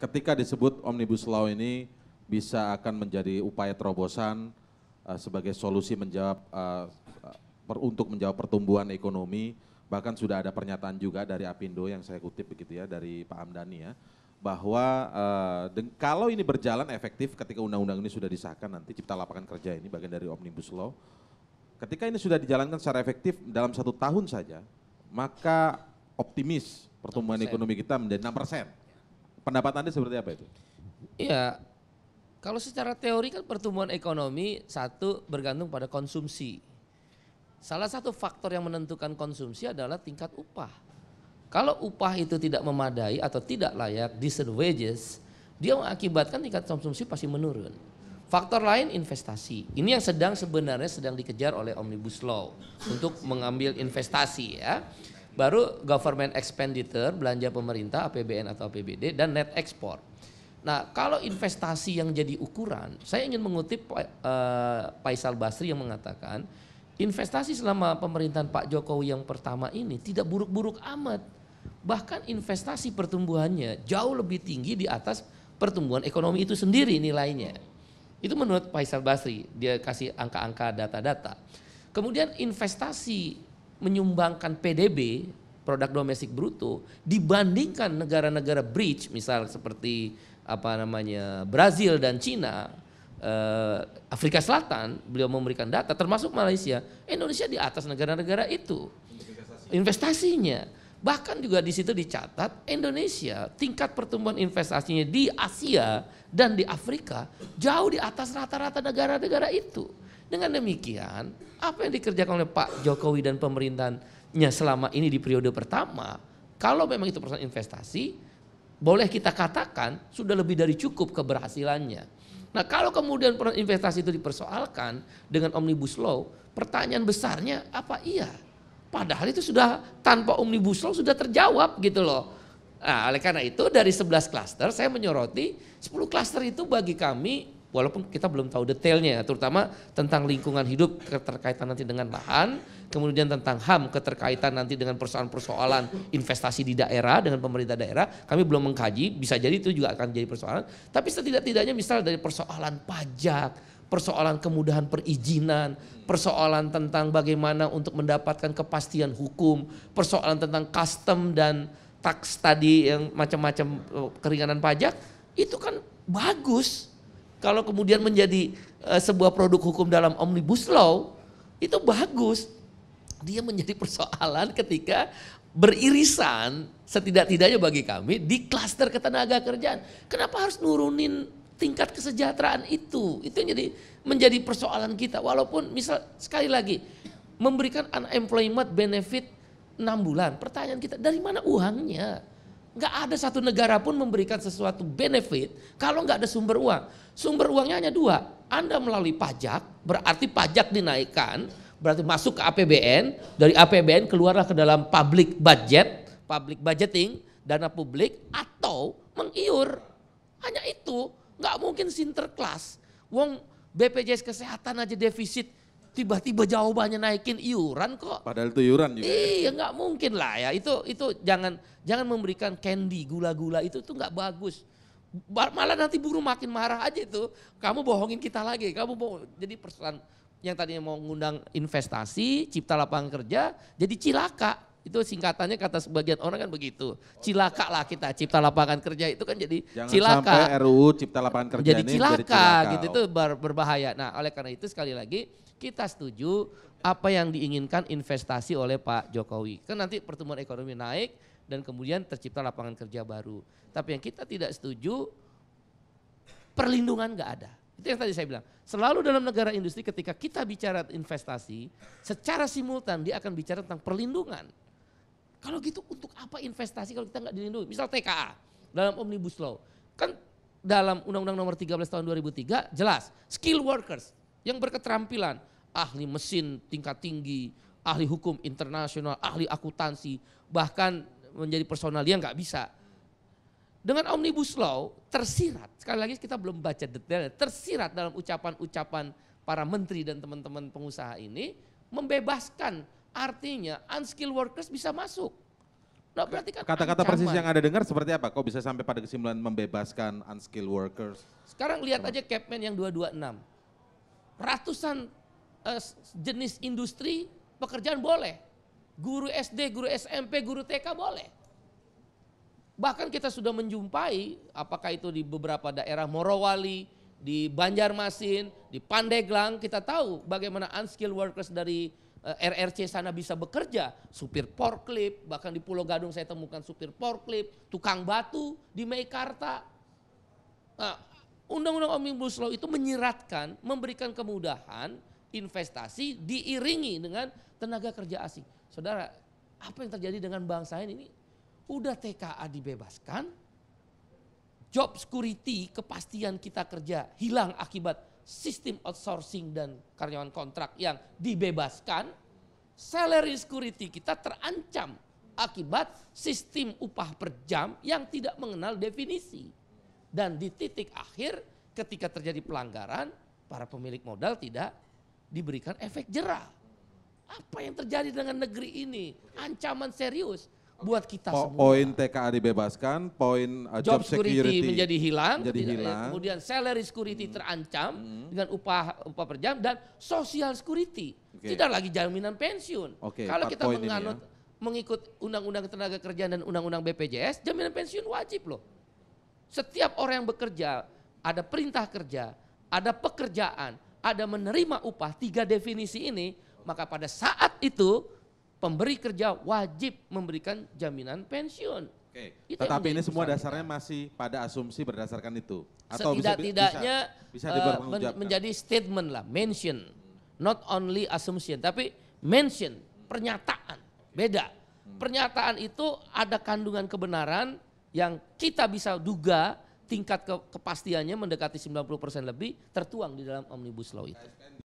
ketika disebut omnibus law ini bisa akan menjadi upaya terobosan uh, sebagai solusi menjawab uh, untuk menjawab pertumbuhan ekonomi bahkan sudah ada pernyataan juga dari Apindo yang saya kutip begitu ya dari Pak Amdani ya bahwa uh, kalau ini berjalan efektif ketika undang-undang ini sudah disahkan nanti cipta lapangan kerja ini bagian dari omnibus law ketika ini sudah dijalankan secara efektif dalam satu tahun saja maka optimis pertumbuhan ekonomi kita menjadi enam persen Pendapat Anda seperti apa itu? Iya, kalau secara teori kan pertumbuhan ekonomi satu bergantung pada konsumsi. Salah satu faktor yang menentukan konsumsi adalah tingkat upah. Kalau upah itu tidak memadai atau tidak layak, decent wages, dia mengakibatkan tingkat konsumsi pasti menurun. Faktor lain investasi. Ini yang sedang sebenarnya sedang dikejar oleh Omnibus Law untuk mengambil investasi ya baru government expenditure belanja pemerintah APBN atau APBD dan net export. Nah, kalau investasi yang jadi ukuran, saya ingin mengutip uh, Faisal Basri yang mengatakan, investasi selama pemerintahan Pak Jokowi yang pertama ini tidak buruk-buruk amat. Bahkan investasi pertumbuhannya jauh lebih tinggi di atas pertumbuhan ekonomi itu sendiri nilainya. Itu menurut Faisal Basri, dia kasih angka-angka data-data. Kemudian investasi menyumbangkan PDB produk domestik bruto dibandingkan negara-negara bridge misal seperti apa namanya Brazil dan Cina eh, Afrika Selatan beliau memberikan data termasuk Malaysia Indonesia di atas negara-negara itu investasinya bahkan juga di situ dicatat Indonesia tingkat pertumbuhan investasinya di Asia dan di Afrika jauh di atas rata-rata negara-negara itu dengan demikian, apa yang dikerjakan oleh Pak Jokowi dan pemerintahnya selama ini di periode pertama, kalau memang itu perusahaan investasi, boleh kita katakan sudah lebih dari cukup keberhasilannya. Nah kalau kemudian persoalan investasi itu dipersoalkan dengan Omnibus Law, pertanyaan besarnya apa iya? Padahal itu sudah tanpa Omnibus Law sudah terjawab gitu loh. Nah, oleh karena itu dari 11 klaster saya menyoroti 10 klaster itu bagi kami walaupun kita belum tahu detailnya, terutama tentang lingkungan hidup keterkaitan nanti dengan lahan, kemudian tentang HAM keterkaitan nanti dengan persoalan-persoalan investasi di daerah dengan pemerintah daerah, kami belum mengkaji, bisa jadi itu juga akan jadi persoalan. Tapi setidak-tidaknya misalnya dari persoalan pajak, persoalan kemudahan perizinan, persoalan tentang bagaimana untuk mendapatkan kepastian hukum, persoalan tentang custom dan tax tadi yang macam-macam eh, keringanan pajak, itu kan bagus kalau kemudian menjadi uh, sebuah produk hukum dalam omnibus law itu bagus. Dia menjadi persoalan ketika beririsan setidak-tidaknya bagi kami di klaster ketenaga kerjaan. Kenapa harus nurunin tingkat kesejahteraan itu? Itu jadi menjadi persoalan kita. Walaupun misal sekali lagi memberikan unemployment benefit 6 bulan. Pertanyaan kita dari mana uangnya? Nggak ada satu negara pun memberikan sesuatu benefit kalau nggak ada sumber uang. Sumber uangnya hanya dua. Anda melalui pajak, berarti pajak dinaikkan, berarti masuk ke APBN, dari APBN keluarlah ke dalam public budget, public budgeting, dana publik, atau mengiur. Hanya itu, nggak mungkin sinterklas. Wong BPJS Kesehatan aja defisit tiba-tiba jawabannya naikin iuran kok. Padahal itu iuran juga. Ya. Iya nggak mungkin lah ya itu itu jangan jangan memberikan candy gula-gula itu tuh nggak bagus. Malah nanti buruh makin marah aja itu. Kamu bohongin kita lagi. Kamu bohong. Jadi persoalan yang tadinya mau ngundang investasi, cipta lapangan kerja, jadi cilaka. Itu singkatannya kata sebagian orang kan begitu. Cilaka lah kita cipta lapangan kerja itu kan jadi Jangan cilaka. sampai RUU cipta lapangan kerja jadi ini cilaka, jadi cilaka gitu itu ber, berbahaya. Nah, oleh karena itu sekali lagi kita setuju apa yang diinginkan investasi oleh Pak Jokowi. Kan nanti pertumbuhan ekonomi naik dan kemudian tercipta lapangan kerja baru. Tapi yang kita tidak setuju perlindungan nggak ada. Itu yang tadi saya bilang. Selalu dalam negara industri ketika kita bicara investasi, secara simultan dia akan bicara tentang perlindungan. Kalau gitu untuk apa investasi kalau kita nggak dilindungi? Misal TKA dalam Omnibus Law. Kan dalam Undang-Undang Nomor 13 Tahun 2003 jelas skill workers yang berketerampilan ahli mesin tingkat tinggi, ahli hukum internasional, ahli akuntansi, bahkan menjadi personal yang nggak bisa. Dengan Omnibus Law tersirat, sekali lagi kita belum baca detailnya, tersirat dalam ucapan-ucapan para menteri dan teman-teman pengusaha ini membebaskan Artinya unskilled workers bisa masuk. Nah, berarti kan kata-kata persis yang Anda dengar seperti apa? Kok bisa sampai pada kesimpulan membebaskan unskilled workers? Sekarang lihat Sama. aja Capman yang 226. Ratusan uh, jenis industri pekerjaan boleh. Guru SD, guru SMP, guru TK boleh. Bahkan kita sudah menjumpai apakah itu di beberapa daerah Morowali, di Banjarmasin, di Pandeglang kita tahu bagaimana unskilled workers dari Eh, RRC sana bisa bekerja, supir porklip, bahkan di Pulau Gadung saya temukan supir porklip, tukang batu di Meikarta. Nah, Undang-undang Omnibus Law itu menyiratkan, memberikan kemudahan investasi diiringi dengan tenaga kerja asing. Saudara, apa yang terjadi dengan bangsa ini? Udah TKA dibebaskan, job security, kepastian kita kerja hilang akibat sistem outsourcing dan karyawan kontrak yang dibebaskan, salary security kita terancam akibat sistem upah per jam yang tidak mengenal definisi. Dan di titik akhir ketika terjadi pelanggaran, para pemilik modal tidak diberikan efek jerah. Apa yang terjadi dengan negeri ini? Ancaman serius buat kita po semua. Poin TKA dibebaskan, poin uh, job, job security, security menjadi hilang, menjadi ya. hilang. kemudian salary security hmm. terancam hmm. dengan upah upah per jam dan social security okay. tidak lagi jaminan pensiun. Okay, Kalau kita menganut ya. mengikut undang-undang tenaga kerja dan undang-undang BPJS, jaminan pensiun wajib loh. Setiap orang yang bekerja ada perintah kerja, ada pekerjaan, ada menerima upah, tiga definisi ini, maka pada saat itu pemberi kerja wajib memberikan jaminan pensiun. Oke. Okay. Tetapi ini semua dasarnya masih pada asumsi berdasarkan itu. Atau setidak-tidaknya bisa, bisa, bisa uh, eh, menjadi statement lah, mention, not only assumption, tapi mention, pernyataan, beda. Pernyataan itu ada kandungan kebenaran yang kita bisa duga tingkat ke kepastiannya mendekati 90% lebih tertuang di dalam Omnibus Law itu. Kan